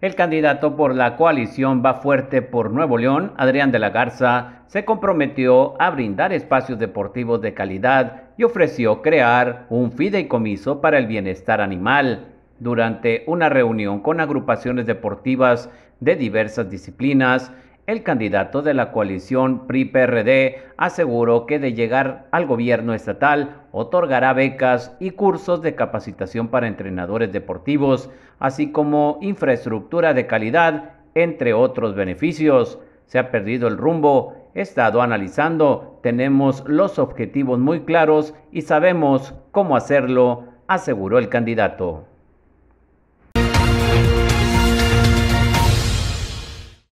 El candidato por la coalición Va Fuerte por Nuevo León, Adrián de la Garza, se comprometió a brindar espacios deportivos de calidad y ofreció crear un fideicomiso para el bienestar animal. Durante una reunión con agrupaciones deportivas de diversas disciplinas, el candidato de la coalición PRI-PRD aseguró que de llegar al gobierno estatal otorgará becas y cursos de capacitación para entrenadores deportivos, así como infraestructura de calidad, entre otros beneficios. Se ha perdido el rumbo, he estado analizando, tenemos los objetivos muy claros y sabemos cómo hacerlo, aseguró el candidato.